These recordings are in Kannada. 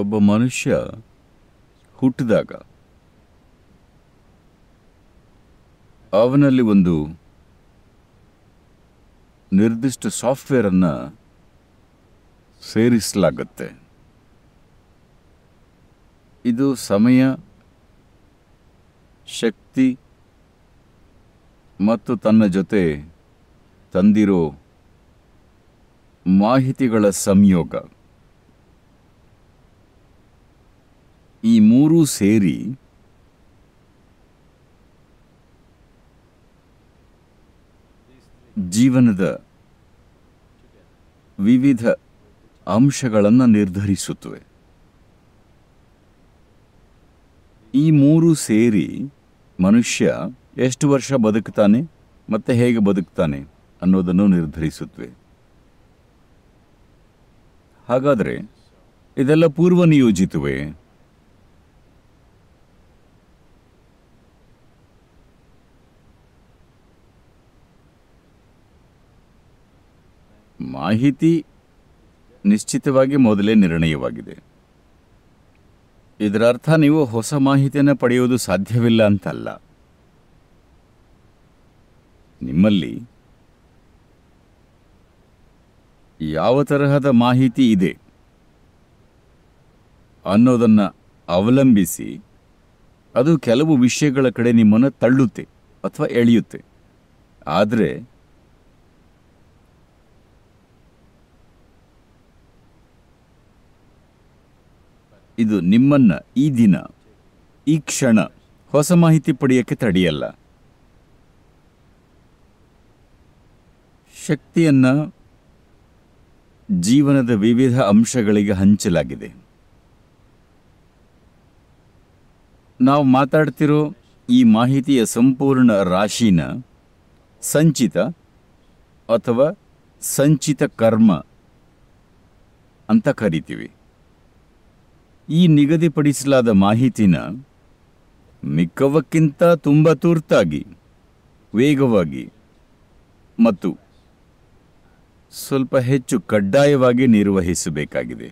ಒಬ್ಬ ಮನುಷ್ಯ ಹುಟ್ಟಿದಾಗ ಅವನಲ್ಲಿ ಒಂದು ನಿರ್ದಿಷ್ಟ ಸಾಫ್ಟ್ವೇರನ್ನು ಸೇರಿಸಲಾಗುತ್ತೆ ಇದು ಸಮಯ ಶಕ್ತಿ ಮತ್ತು ತನ್ನ ಜೊತೆ ತಂದಿರೋ ಮಾಹಿತಿಗಳ ಸಂಯೋಗ ಈ ಮೂರು ಸೇರಿ ಜೀವನದ ವಿವಿಧ ಅಂಶಗಳನ್ನು ನಿರ್ಧರಿಸುತ್ತವೆ ಈ ಮೂರು ಸೇರಿ ಮನುಷ್ಯ ಎಷ್ಟು ವರ್ಷ ಬದುಕ್ತಾನೆ ಮತ್ತೆ ಹೇಗೆ ಬದುಕ್ತಾನೆ ಅನ್ನೋದನ್ನು ನಿರ್ಧರಿಸುತ್ತವೆ ಹಾಗಾದರೆ ಇದೆಲ್ಲ ಪೂರ್ವ ನಿಯೋಜಿತವೇ ಮಾಹಿತಿ ನಿಶ್ಚಿತವಾಗಿ ಮೊದಲೇ ನಿರ್ಣಯವಾಗಿದೆ ಇದರರ್ಥ ನೀವು ಹೊಸ ಮಾಹಿತಿಯನ್ನು ಪಡೆಯುವುದು ಸಾಧ್ಯವಿಲ್ಲ ಅಂತಲ್ಲ ನಿಮ್ಮಲ್ಲಿ ಯಾವ ತರಹದ ಮಾಹಿತಿ ಇದೆ ಅನ್ನೋದನ್ನು ಅವಲಂಬಿಸಿ ಅದು ಕೆಲವು ವಿಷಯಗಳ ಕಡೆ ನಿಮ್ಮನ್ನು ತಳ್ಳುತ್ತೆ ಅಥವಾ ಎಳೆಯುತ್ತೆ ಆದರೆ ಇದು ನಿಮ್ಮನ್ನ ಈ ದಿನ ಈ ಕ್ಷಣ ಹೊಸ ಮಾಹಿತಿ ಪಡೆಯಕ್ಕೆ ತಡೆಯಲ್ಲ ಶಕ್ತಿಯನ್ನು ಜೀವನದ ವಿವಿಧ ಅಂಶಗಳಿಗೆ ಹಂಚಲಾಗಿದೆ ನಾವು ಮಾತಾಡ್ತಿರೋ ಈ ಮಾಹಿತಿಯ ಸಂಪೂರ್ಣ ರಾಶಿನ ಸಂಚಿತ ಅಥವಾ ಸಂಚಿತ ಕರ್ಮ ಅಂತ ಕರಿತೀವಿ ಈ ನಿಗದಿಪಡಿಸಲಾದ ಮಾಹಿತಿನ ಮಿಕ್ಕವಕ್ಕಿಂತ ತುಂಬ ತುರ್ತಾಗಿ ವೇಗವಾಗಿ ಮತ್ತು ಸ್ವಲ್ಪ ಹೆಚ್ಚು ಕಡ್ಡಾಯವಾಗಿ ನಿರ್ವಹಿಸಬೇಕಾಗಿದೆ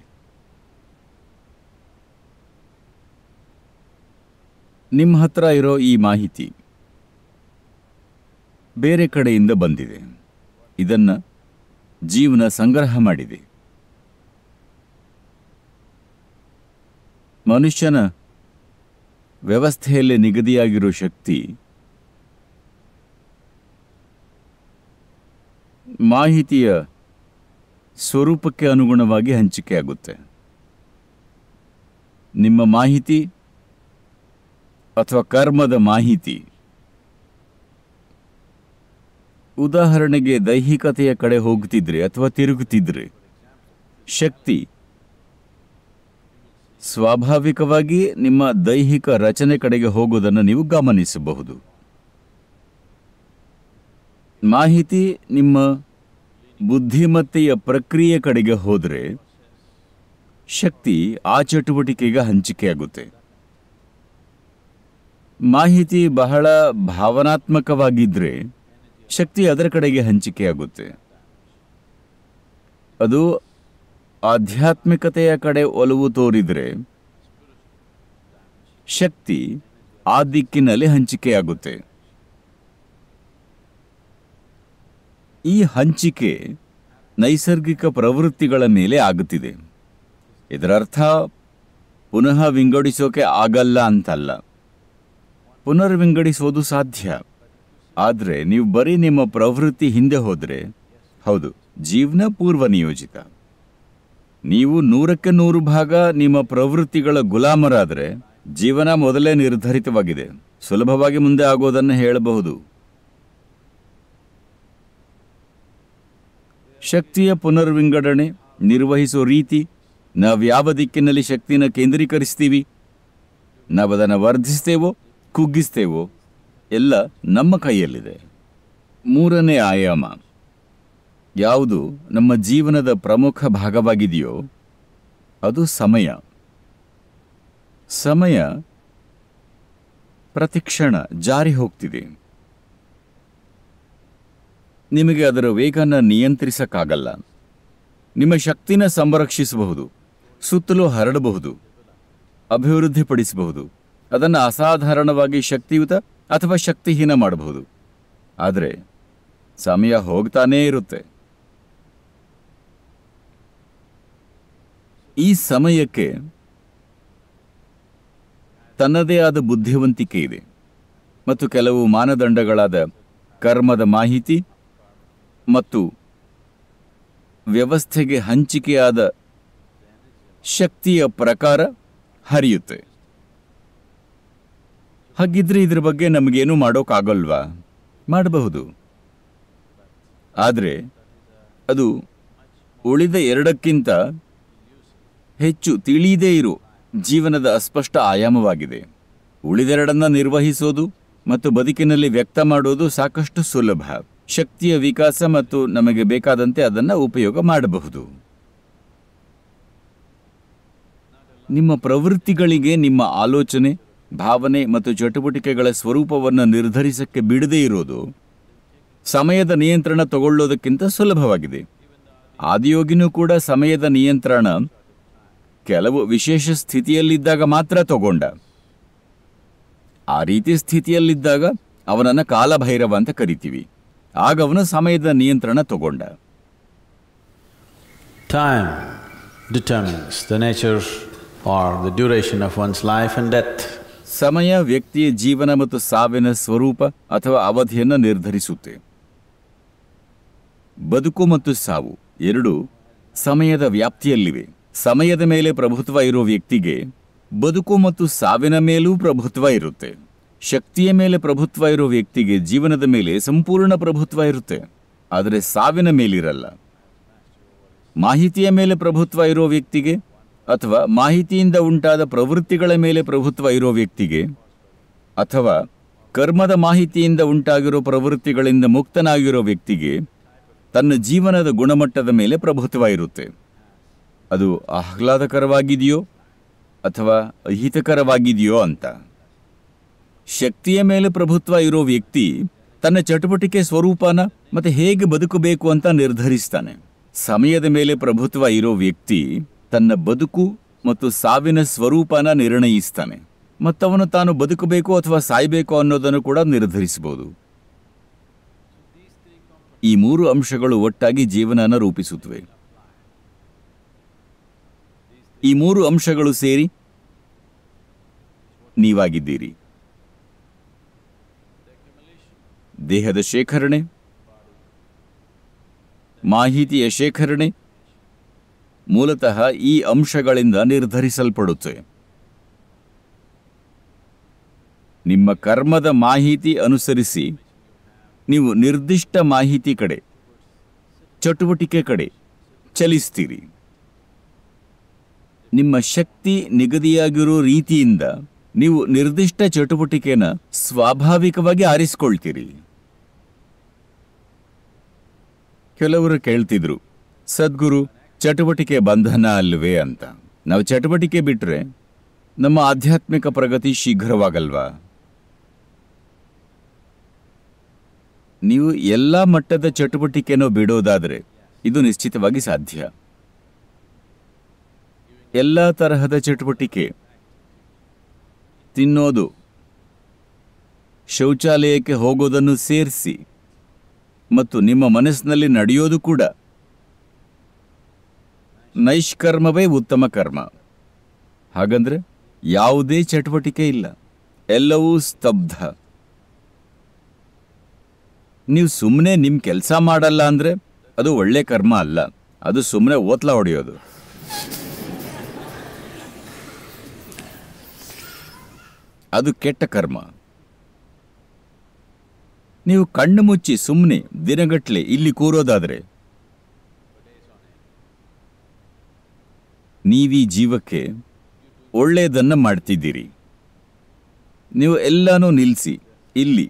ನಿಮ್ಮ ಹತ್ರ ಇರೋ ಈ ಮಾಹಿತಿ ಬೇರೆ ಕಡೆಯಿಂದ ಬಂದಿದೆ ಇದನ್ನು ಜೀವನ ಸಂಗ್ರಹ ಮಾಡಿದೆ ಮನುಷ್ಯನ ವ್ಯವಸ್ಥೆಯಲ್ಲಿ ನಿಗದಿಯಾಗಿರೋ ಶಕ್ತಿ ಮಾಹಿತಿಯ ಸ್ವರೂಪಕ್ಕೆ ಅನುಗುಣವಾಗಿ ಹಂಚಿಕೆಯಾಗುತ್ತೆ ನಿಮ್ಮ ಮಾಹಿತಿ ಅಥವಾ ಕರ್ಮದ ಮಾಹಿತಿ ಉದಾಹರಣೆಗೆ ದೈಹಿಕತೆಯ ಕಡೆ ಹೋಗ್ತಿದ್ರೆ ಅಥವಾ ತಿರುಗುತ್ತಿದ್ರೆ ಶಕ್ತಿ ಸ್ವಾಭಾವಿಕವಾಗಿ ನಿಮ್ಮ ದೈಹಿಕ ರಚನೆ ಕಡೆಗೆ ಹೋಗುವುದನ್ನು ನೀವು ಗಮನಿಸಬಹುದು ಮಾಹಿತಿ ನಿಮ್ಮ ಬುದ್ಧಿಮತ್ತೆಯ ಪ್ರಕ್ರಿಯೆ ಕಡೆಗೆ ಹೋದರೆ ಶಕ್ತಿ ಆ ಚಟುವಟಿಕೆಗೆ ಹಂಚಿಕೆಯಾಗುತ್ತೆ ಮಾಹಿತಿ ಬಹಳ ಭಾವನಾತ್ಮಕವಾಗಿದ್ದರೆ ಶಕ್ತಿ ಅದರ ಕಡೆಗೆ ಹಂಚಿಕೆಯಾಗುತ್ತೆ ಅದು ಆಧ್ಯಾತ್ಮಿಕತೆಯ ಕಡೆ ಒಲವು ತೋರಿದರೆ ಶಕ್ತಿ ಆ ದಿಕ್ಕಿನಲ್ಲಿ ಹಂಚಿಕೆಯಾಗುತ್ತೆ ಈ ಹಂಚಿಕೆ ನೈಸರ್ಗಿಕ ಪ್ರವೃತ್ತಿಗಳ ಮೇಲೆ ಆಗುತ್ತಿದೆ ಇದರರ್ಥ ಪುನಃ ವಿಂಗಡಿಸೋಕೆ ಆಗಲ್ಲ ಅಂತಲ್ಲ ಪುನರ್ವಿಂಗಡಿಸೋದು ಸಾಧ್ಯ ಆದರೆ ನೀವು ಬರೀ ನಿಮ್ಮ ಪ್ರವೃತ್ತಿ ಹಿಂದೆ ಹೋದರೆ ಹೌದು ಜೀವನ ಪೂರ್ವ ನಿಯೋಜಿತ ನೀವು ನೂರಕ್ಕೆ ನೂರು ಭಾಗ ನಿಮ್ಮ ಪ್ರವೃತ್ತಿಗಳ ಗುಲಾಮರಾದರೆ ಜೀವನ ಮೊದಲೇ ನಿರ್ಧರಿತವಾಗಿದೆ ಸುಲಭವಾಗಿ ಮುಂದೆ ಆಗೋದನ್ನು ಹೇಳಬಹುದು ಶಕ್ತಿಯ ಪುನರ್ವಿಂಗಡಣೆ ನಿರ್ವಹಿಸುವ ರೀತಿ ನಾವು ಯಾವ ದಿಕ್ಕಿನಲ್ಲಿ ಶಕ್ತಿನ ಕೇಂದ್ರೀಕರಿಸ್ತೀವಿ ನಾವು ಅದನ್ನು ವರ್ಧಿಸ್ತೇವೋ ಕುಗ್ಗಿಸ್ತೇವೋ ಎಲ್ಲ ನಮ್ಮ ಕೈಯಲ್ಲಿದೆ ಮೂರನೇ ಆಯಾಮ ಯಾವುದು ನಮ್ಮ ಜೀವನದ ಪ್ರಮುಖ ಭಾಗವಾಗಿದೆಯೋ ಅದು ಸಮಯ ಸಮಯ ಪ್ರತಿಕ್ಷಣ ಜಾರಿ ಹೋಗ್ತಿದೆ ನಿಮಗೆ ಅದರ ವೇಗನ ನಿಯಂತ್ರಿಸಕ್ಕಾಗಲ್ಲ ನಿಮ್ಮ ಶಕ್ತಿನ ಸಂರಕ್ಷಿಸಬಹುದು ಸುತ್ತಲೂ ಹರಡಬಹುದು ಅಭಿವೃದ್ಧಿಪಡಿಸಬಹುದು ಅದನ್ನು ಅಸಾಧಾರಣವಾಗಿ ಶಕ್ತಿಯುತ ಅಥವಾ ಶಕ್ತಿಹೀನ ಮಾಡಬಹುದು ಆದರೆ ಸಮಯ ಹೋಗ್ತಾನೇ ಇರುತ್ತೆ ಈ ಸಮಯಕ್ಕೆ ತನ್ನದೇ ಆದ ಬುದ್ಧಿವಂತಿಕೆ ಇದೆ ಮತ್ತು ಕೆಲವು ಮಾನದಂಡಗಳಾದ ಕರ್ಮದ ಮಾಹಿತಿ ಮತ್ತು ವ್ಯವಸ್ಥೆಗೆ ಹಂಚಿಕೆಯಾದ ಶಕ್ತಿಯ ಪ್ರಕಾರ ಹರಿಯುತ್ತೆ ಹಾಗಿದ್ರೆ ಇದ್ರ ಬಗ್ಗೆ ನಮಗೇನು ಮಾಡೋಕ್ಕಾಗಲ್ವಾ ಮಾಡಬಹುದು ಆದರೆ ಅದು ಉಳಿದ ಎರಡಕ್ಕಿಂತ ಹೆಚ್ಚು ತಿಳಿಯದೇ ಇರು ಜೀವನದ ಅಸ್ಪಷ್ಟ ಆಯಾಮವಾಗಿದೆ ಉಳಿದೆರಡನ್ನ ನಿರ್ವಹಿಸೋದು ಮತ್ತು ಬದುಕಿನಲ್ಲಿ ವ್ಯಕ್ತ ಮಾಡೋದು ಸಾಕಷ್ಟು ಸುಲಭ ಶಕ್ತಿಯ ವಿಕಾಸ ಮತ್ತು ನಮಗೆ ಬೇಕಾದಂತೆ ಅದನ್ನು ಉಪಯೋಗ ಮಾಡಬಹುದು ನಿಮ್ಮ ಪ್ರವೃತ್ತಿಗಳಿಗೆ ನಿಮ್ಮ ಆಲೋಚನೆ ಭಾವನೆ ಮತ್ತು ಚಟುವಟಿಕೆಗಳ ಸ್ವರೂಪವನ್ನು ನಿರ್ಧರಿಸಕ್ಕೆ ಬಿಡದೇ ಇರೋದು ಸಮಯದ ನಿಯಂತ್ರಣ ತಗೊಳ್ಳೋದಕ್ಕಿಂತ ಸುಲಭವಾಗಿದೆ ಆದಿಯೋಗಿನೂ ಕೂಡ ಸಮಯದ ನಿಯಂತ್ರಣ ಕೆಲವು ವಿಶೇಷ ಸ್ಥಿತಿಯಲ್ಲಿದ್ದಾಗ ಮಾತ್ರ ತಗೊಂಡ ಆ ರೀತಿ ಸ್ಥಿತಿಯಲ್ಲಿದ್ದಾಗ ಅವನನ್ನು ಕಾಲಭೈರವ ಅಂತ ಕರಿತೀವಿ ಆಗ ಅವನು ಸಮಯದ ನಿಯಂತ್ರಣ ತಗೊಂಡ time determines the nature or the duration of one's life and death ಸಮಯ ವ್ಯಕ್ತಿಯ ಜೀವನ ಮತ್ತು ಸಾವಿನ ಸ್ವರೂಪ ಅಥವಾ ಅವಧಿಯನ್ನು ನಿರ್ಧರಿಸುತ್ತೆ ಬದುಕು ಮತ್ತು ಸಾವು ಎರಡು ಸಮಯದ ವ್ಯಾಪ್ತಿಯಲ್ಲಿವೆ ಸಮಯದ ಮೇಲೆ ಪ್ರಭುತ್ವ ಇರೋ ವ್ಯಕ್ತಿಗೆ ಬದುಕು ಮತ್ತು ಸಾವಿನ ಮೇಲೂ ಪ್ರಭುತ್ವ ಇರುತ್ತೆ ಶಕ್ತಿಯ ಮೇಲೆ ಪ್ರಭುತ್ವ ಇರೋ ವ್ಯಕ್ತಿಗೆ ಜೀವನದ ಮೇಲೆ ಸಂಪೂರ್ಣ ಪ್ರಭುತ್ವ ಇರುತ್ತೆ ಆದರೆ ಸಾವಿನ ಮೇಲಿರಲ್ಲ ಮಾಹಿತಿಯ ಮೇಲೆ ಪ್ರಭುತ್ವ ಇರೋ ವ್ಯಕ್ತಿಗೆ ಅಥವಾ ಮಾಹಿತಿಯಿಂದ ಉಂಟಾದ ಪ್ರವೃತ್ತಿಗಳ ಮೇಲೆ ಪ್ರಭುತ್ವ ಇರೋ ವ್ಯಕ್ತಿಗೆ ಅಥವಾ ಕರ್ಮದ ಮಾಹಿತಿಯಿಂದ ಉಂಟಾಗಿರೋ ಪ್ರವೃತ್ತಿಗಳಿಂದ ಮುಕ್ತನಾಗಿರೋ ವ್ಯಕ್ತಿಗೆ ತನ್ನ ಜೀವನದ ಗುಣಮಟ್ಟದ ಮೇಲೆ ಪ್ರಭುತ್ವ ಇರುತ್ತೆ ಅದು ಆಹ್ಲಾದಕರವಾಗಿದೆಯೋ ಅಥವಾ ಅಹಿತಕರವಾಗಿದೆಯೋ ಅಂತ ಶಕ್ತಿಯ ಮೇಲೆ ಪ್ರಭುತ್ವ ಇರೋ ವ್ಯಕ್ತಿ ತನ್ನ ಚಟುವಟಿಕೆ ಸ್ವರೂಪನ ಮತ್ತೆ ಹೇಗೆ ಬದುಕಬೇಕು ಅಂತ ನಿರ್ಧರಿಸ್ತಾನೆ ಸಮಯದ ಮೇಲೆ ಪ್ರಭುತ್ವ ಇರೋ ವ್ಯಕ್ತಿ ತನ್ನ ಬದುಕು ಮತ್ತು ಸಾವಿನ ಸ್ವರೂಪನ ನಿರ್ಣಯಿಸ್ತಾನೆ ಮತ್ತವನು ತಾನು ಬದುಕಬೇಕು ಅಥವಾ ಸಾಯಬೇಕು ಅನ್ನೋದನ್ನು ಕೂಡ ನಿರ್ಧರಿಸಬಹುದು ಈ ಮೂರು ಅಂಶಗಳು ಒಟ್ಟಾಗಿ ಜೀವನನ ರೂಪಿಸುತ್ತವೆ ಈ ಮೂರು ಅಂಶಗಳು ಸೇರಿ ನೀವಾಗಿದ್ದೀರಿ ದೇಹದ ಶೇಖರಣೆ ಮಾಹಿತಿಯ ಶೇಖರಣೆ ಮೂಲತಃ ಈ ಅಂಶಗಳಿಂದ ನಿರ್ಧರಿಸಲ್ಪಡುತ್ತೆ ನಿಮ್ಮ ಕರ್ಮದ ಮಾಹಿತಿ ಅನುಸರಿಸಿ ನೀವು ನಿರ್ದಿಷ್ಟ ಮಾಹಿತಿ ಕಡೆ ಚಟುವಟಿಕೆ ಕಡೆ ಚಲಿಸ್ತೀರಿ ನಿಮ್ಮ ಶಕ್ತಿ ನಿಗದಿಯಾಗಿರೋ ರೀತಿಯಿಂದ ನೀವು ನಿರ್ದಿಷ್ಟ ಚಟುವಟಿಕೆನ ಸ್ವಾಭಾವಿಕವಾಗಿ ಆರಿಸಿಕೊಳ್ತೀರಿ ಕೆಲವರು ಕೇಳ್ತಿದ್ರು ಸದ್ಗುರು ಚಟುವಟಿಕೆ ಬಂಧನ ಅಲ್ವೇ ಅಂತ ನಾವು ಚಟುವಟಿಕೆ ಬಿಟ್ಟರೆ ನಮ್ಮ ಆಧ್ಯಾತ್ಮಿಕ ಪ್ರಗತಿ ಶೀಘ್ರವಾಗಲ್ವಾ ನೀವು ಎಲ್ಲ ಮಟ್ಟದ ಚಟುವಟಿಕೆನೂ ಬಿಡೋದಾದರೆ ಇದು ನಿಶ್ಚಿತವಾಗಿ ಸಾಧ್ಯ ಎಲ್ಲ ತರಹದ ಚಟುವಟಿಕೆ ತಿನ್ನೋದು ಶೌಚಾಲಯಕ್ಕೆ ಹೋಗೋದನ್ನು ಸೇರಿಸಿ ಮತ್ತು ನಿಮ್ಮ ಮನಸ್ಸಿನಲ್ಲಿ ನಡೆಯೋದು ಕೂಡ ನೈಷ್ಕರ್ಮವೇ ಉತ್ತಮ ಕರ್ಮ ಹಾಗಂದ್ರೆ ಯಾವುದೇ ಚಟುವಟಿಕೆ ಇಲ್ಲ ಎಲ್ಲವೂ ಸ್ತಬ್ಧ ನೀವು ಸುಮ್ಮನೆ ನಿಮ್ಮ ಕೆಲಸ ಮಾಡಲ್ಲ ಅಂದರೆ ಅದು ಒಳ್ಳೆ ಕರ್ಮ ಅಲ್ಲ ಅದು ಸುಮ್ಮನೆ ಓತ್ಲಾ ಹೊಡೆಯೋದು ಅದು ಕೆಟ್ಟ ಕರ್ಮ ನೀವು ಕಣ್ಣು ಮುಚ್ಚಿ ಸುಮ್ಮನೆ ದಿನಗಟ್ಲೆ ಇಲ್ಲಿ ಕೂರೋದಾದರೆ ನೀವೀ ಜೀವಕ್ಕೆ ಒಳ್ಳೆಯದನ್ನ ಮಾಡ್ತಿದ್ದೀರಿ ನೀವು ಎಲ್ಲಾನು ನಿಲ್ಲಿಸಿ ಇಲ್ಲಿ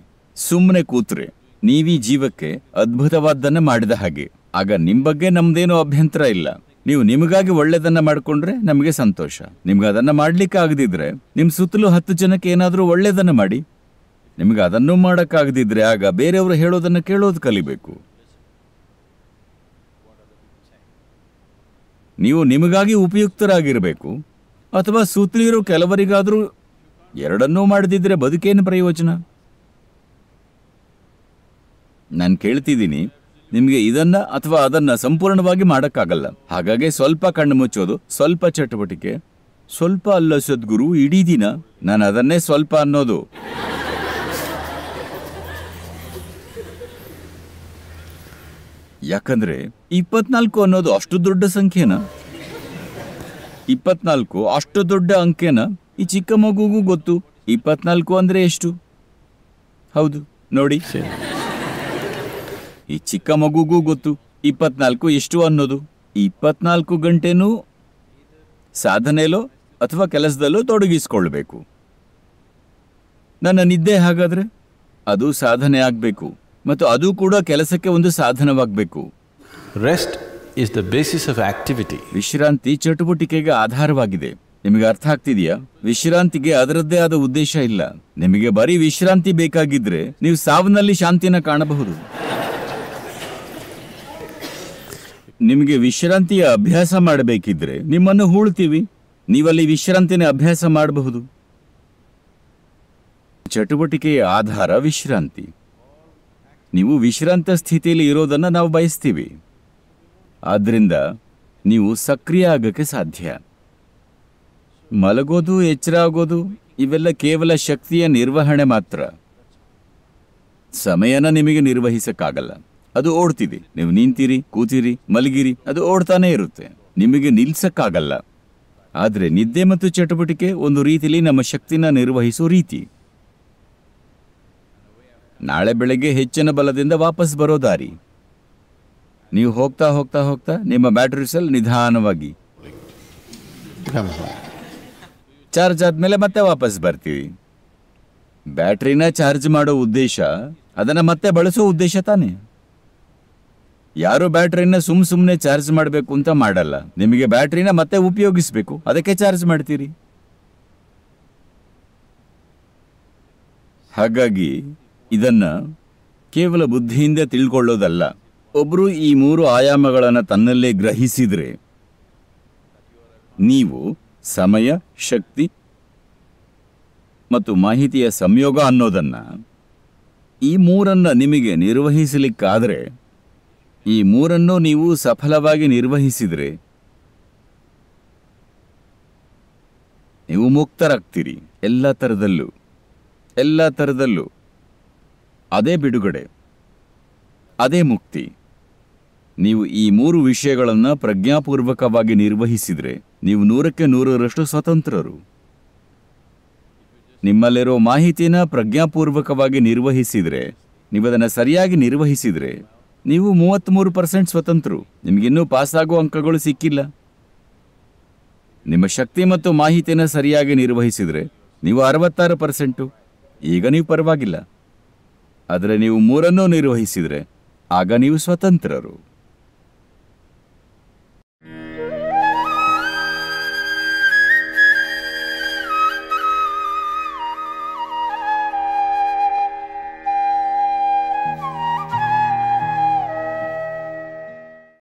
ಸುಮ್ಮನೆ ಕೂತ್ರೆ ನೀವೀ ಜೀವಕ್ಕೆ ಅದ್ಭುತವಾದ್ದನ್ನು ಮಾಡಿದ ಹಾಗೆ ಆಗ ನಿಮ್ಮ ಬಗ್ಗೆ ನಮ್ದೇನು ಅಭ್ಯಂತರ ಇಲ್ಲ ನೀವು ನಿಮಗಾಗಿ ಒಳ್ಳೆಯದನ್ನು ಮಾಡಿಕೊಂಡ್ರೆ ನಮಗೆ ಸಂತೋಷ ನಿಮ್ಗೆ ಅದನ್ನು ಮಾಡ್ಲಿಕ್ಕೆ ಆಗದಿದ್ರೆ ನಿಮ್ಮ ಸುತ್ತಲೂ ಹತ್ತು ಜನಕ್ಕೆ ಏನಾದರೂ ಒಳ್ಳೆಯದನ್ನು ಮಾಡಿ ನಿಮಗೆ ಅದನ್ನು ಮಾಡೋಕ್ಕಾಗದಿದ್ರೆ ಆಗ ಬೇರೆಯವರು ಹೇಳೋದನ್ನು ಕೇಳೋದು ಕಲಿಬೇಕು ನೀವು ನಿಮಗಾಗಿ ಉಪಯುಕ್ತರಾಗಿರಬೇಕು ಅಥವಾ ಸುತ್ತಲಿರೋ ಕೆಲವರಿಗಾದರೂ ಎರಡನ್ನೂ ಮಾಡದಿದ್ರೆ ಬದುಕೇನು ಪ್ರಯೋಜನ ನಾನು ಕೇಳ್ತಿದ್ದೀನಿ ನಿಮಗೆ ಇದನ್ನ ಅಥವಾ ಅದನ್ನ ಸಂಪೂರ್ಣವಾಗಿ ಮಾಡೋಕ್ಕಾಗಲ್ಲ ಹಾಗಾಗಿ ಸ್ವಲ್ಪ ಕಣ್ಣು ಮುಚ್ಚೋದು ಸ್ವಲ್ಪ ಚಟುವಟಿಕೆ ಸ್ವಲ್ಪ ಅಲ್ಲ ಸದ್ಗುರು ಇಡೀ ದಿನ ನಾನು ಅದನ್ನೇ ಸ್ವಲ್ಪ ಅನ್ನೋದು ಯಾಕಂದ್ರೆ ಇಪ್ಪತ್ನಾಲ್ಕು ಅನ್ನೋದು ಅಷ್ಟು ದೊಡ್ಡ ಸಂಖ್ಯೆನ ಇಪ್ಪತ್ನಾಲ್ಕು ಅಷ್ಟು ದೊಡ್ಡ ಅಂಕೆನ ಈ ಚಿಕ್ಕ ಮಗುಗೂ ಗೊತ್ತು ಇಪ್ಪತ್ನಾಲ್ಕು ಅಂದ್ರೆ ಎಷ್ಟು ಹೌದು ನೋಡಿ ಈ ಚಿಕ್ಕ ಮಗುಗೂ ಗೊತ್ತು ಇಪ್ಪತ್ನಾಲ್ಕು ಎಷ್ಟು ಅನ್ನೋದು ಇಪ್ಪತ್ನಾಲ್ಕು ಗಂಟೆನೂ ಸಾಧನೆಲೋ ಅಥವಾ ಕೆಲಸದಲ್ಲೋ ತೊಡಗಿಸ್ಕೊಳ್ಬೇಕು ನನ್ನ ನಿದ್ದೆ ಹಾಗಾದರೆ ಅದು ಸಾಧನೆ ಆಗಬೇಕು ಮತ್ತು ಅದು ಕೂಡ ಕೆಲಸಕ್ಕೆ ಒಂದು ಸಾಧನವಾಗಬೇಕು rest is the basis of activity ವಿಶ್ರಾಂತಿ ಚಟುವಟಿಕೆಗೆ ಆಧಾರವಾಗಿದೆ ನಿಮಗೆ ಅರ್ಥ ಆಗ್ತಿದೆಯಾ ವಿಶ್ರಾಂತಿಗೆ ಅದರದ್ದೇ ಆದ ಉದ್ದೇಶ ಇಲ್ಲ ನಿಮಗೆ ಬರೀ ವಿಶ್ರಾಂತಿ ಬೇಕಾಗಿದ್ರೆ ನೀವು ಸಾವಿನಲ್ಲಿ ಶಾಂತಿನ ಕಾಣಬಹುದು ನಿಮಗೆ ವಿಶ್ರಾಂತಿಯ ಅಭ್ಯಾಸ ಮಾಡಬೇಕಿದ್ರೆ ನಿಮ್ಮನ್ನು ಹೂಳ್ತೀವಿ ನೀವಲ್ಲಿ ವಿಶ್ರಾಂತಿನ ಅಭ್ಯಾಸ ಮಾಡಬಹುದು ಚಟುವಟಿಕೆಯ ಆಧಾರ ವಿಶ್ರಾಂತಿ ನೀವು ವಿಶ್ರಾಂತ ಸ್ಥಿತಿಯಲ್ಲಿ ಇರೋದನ್ನು ನಾವು ಬಯಸ್ತೀವಿ ಆದ್ದರಿಂದ ನೀವು ಸಕ್ರಿಯ ಆಗಕ್ಕೆ ಸಾಧ್ಯ ಮಲಗೋದು ಎಚ್ಚರ ಆಗೋದು ಇವೆಲ್ಲ ಕೇವಲ ಶಕ್ತಿಯ ನಿರ್ವಹಣೆ ಮಾತ್ರ ಸಮಯನ ನಿಮಗೆ ನಿರ್ವಹಿಸಕ್ಕಾಗಲ್ಲ ಅದು ಓಡ್ತಿದೆ ನೀವು ನಿಂತಿರಿ ಕೂತಿರಿ ಮಲಗಿರಿ ಅದು ಓಡ್ತಾನೆ ಇರುತ್ತೆ ನಿಮಗೆ ನಿಲ್ಸಕ್ಕಾಗಲ್ಲ ಆದರೆ ನಿದ್ದೆ ಮತ್ತು ಚಟುವಟಿಕೆ ಒಂದು ರೀತಿಯಲ್ಲಿ ನಮ್ಮ ಶಕ್ತಿನ ನಿರ್ವಹಿಸುವ ರೀತಿ ನಾಳೆ ಬೆಳಗ್ಗೆ ಹೆಚ್ಚಿನ ಬಲದಿಂದ ವಾಪಸ್ ಬರೋ ದಾರಿ ನೀವು ಹೋಗ್ತಾ ಹೋಗ್ತಾ ಹೋಗ್ತಾ ನಿಮ್ಮ ಬ್ಯಾಟರಿ ಸೆಲ್ ನಿಧಾನವಾಗಿ ಚಾರ್ಜ್ ಆದಮೇಲೆ ಮತ್ತೆ ವಾಪಸ್ ಬರ್ತೀವಿ ಬ್ಯಾಟ್ರಿನ ಚಾರ್ಜ್ ಮಾಡೋ ಉದ್ದೇಶ ಅದನ್ನು ಮತ್ತೆ ಬಳಸೋ ಉದ್ದೇಶ ತಾನೇ ಯಾರು ಬ್ಯಾಟ್ರಿನ ಸುಮ್ ಸುಮ್ಮನೆ ಚಾರ್ಜ್ ಮಾಡಬೇಕು ಅಂತ ಮಾಡಲ್ಲ ನಿಮಗೆ ಬ್ಯಾಟ್ರಿನ ಮತ್ತೆ ಉಪಯೋಗಿಸಬೇಕು ಅದಕ್ಕೆ ಚಾರ್ಜ್ ಮಾಡ್ತೀರಿ ಹಾಗಾಗಿ ಇದನ್ನ ಕೇವಲ ಬುದ್ಧಿಯಿಂದ ತಿಳ್ಕೊಳ್ಳೋದಲ್ಲ ಒಬ್ರು ಈ ಮೂರು ಆಯಾಮಗಳನ್ನು ತನ್ನಲ್ಲೇ ಗ್ರಹಿಸಿದರೆ ನೀವು ಸಮಯ ಶಕ್ತಿ ಮತ್ತು ಮಾಹಿತಿಯ ಸಂಯೋಗ ಅನ್ನೋದನ್ನ ಈ ಮೂರನ್ನು ನಿಮಗೆ ನಿರ್ವಹಿಸಲಿಕ್ಕಾದರೆ ಈ ಮೂರನ್ನು ನೀವು ಸಫಲವಾಗಿ ನಿರ್ವಹಿಸಿದರೆ ನೀವು ಮುಕ್ತರಾಗ್ತೀರಿ ಎಲ್ಲ ಥರದಲ್ಲೂ ಎಲ್ಲ ಥರದಲ್ಲೂ ಅದೇ ಬಿಡುಗಡೆ ಅದೇ ಮುಕ್ತಿ ನೀವು ಈ ಮೂರು ವಿಷಯಗಳನ್ನು ಪ್ರಜ್ಞಾಪೂರ್ವಕವಾಗಿ ನಿರ್ವಹಿಸಿದರೆ ನೀವು ನೂರಕ್ಕೆ ನೂರರಷ್ಟು ಸ್ವತಂತ್ರರು ನಿಮ್ಮಲ್ಲಿರೋ ಮಾಹಿತಿನ ಪ್ರಜ್ಞಾಪೂರ್ವಕವಾಗಿ ನಿರ್ವಹಿಸಿದರೆ ನೀವು ಅದನ್ನು ಸರಿಯಾಗಿ ನಿರ್ವಹಿಸಿದರೆ ನೀವು ಮೂವತ್ತ್ಮೂರು ಪರ್ಸೆಂಟ್ ಸ್ವತಂತ್ರರು ನಿಮಗಿನ್ನೂ ಪಾಸಾಗುವ ಅಂಕಗಳು ಸಿಕ್ಕಿಲ್ಲ ನಿಮ್ಮ ಶಕ್ತಿ ಮತ್ತು ಮಾಹಿತಿಯನ್ನು ಸರಿಯಾಗಿ ನಿರ್ವಹಿಸಿದರೆ ನೀವು ಅರವತ್ತಾರು ಪರ್ಸೆಂಟು ಈಗ ನೀವು ಪರವಾಗಿಲ್ಲ ಆದರೆ ನೀವು ಮೂರನ್ನು ನಿರ್ವಹಿಸಿದರೆ ಆಗ ನೀವು ಸ್ವತಂತ್ರರು